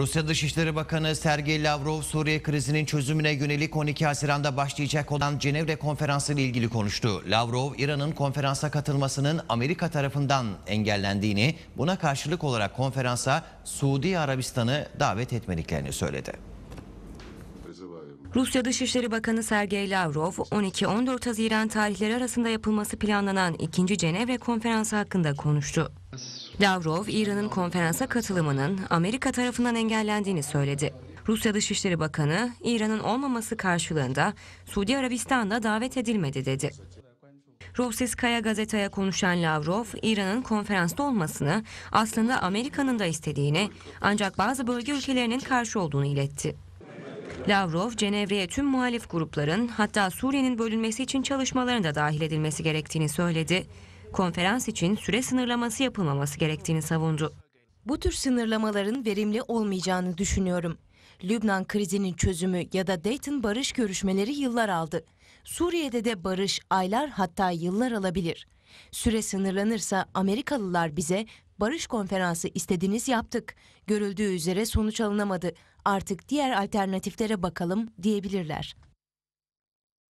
Rusya Dışişleri Bakanı Sergey Lavrov Suriye krizinin çözümüne yönelik 12 Haziran'da başlayacak olan Cenevre Konferansı ile ilgili konuştu. Lavrov, İran'ın konferansa katılmasının Amerika tarafından engellendiğini, buna karşılık olarak konferansa Suudi Arabistan'ı davet etmediklerini söyledi. Rusya Dışişleri Bakanı Sergey Lavrov, 12-14 Haziran tarihleri arasında yapılması planlanan 2. Cenevre Konferansı hakkında konuştu. Lavrov, İran'ın konferansa katılımının Amerika tarafından engellendiğini söyledi. Rusya Dışişleri Bakanı, İran'ın olmaması karşılığında Suudi Arabistan'da davet edilmedi dedi. Kaya gazetaya konuşan Lavrov, İran'ın konferansta olmasını aslında Amerika'nın da istediğini ancak bazı bölge ülkelerinin karşı olduğunu iletti. Lavrov, Cenevre'ye tüm muhalif grupların hatta Suriye'nin bölünmesi için çalışmaların da dahil edilmesi gerektiğini söyledi. Konferans için süre sınırlaması yapılmaması gerektiğini savundu. Bu tür sınırlamaların verimli olmayacağını düşünüyorum. Lübnan krizinin çözümü ya da Dayton barış görüşmeleri yıllar aldı. Suriye'de de barış aylar hatta yıllar alabilir. Süre sınırlanırsa Amerikalılar bize barış konferansı istediniz yaptık. Görüldüğü üzere sonuç alınamadı. Artık diğer alternatiflere bakalım diyebilirler.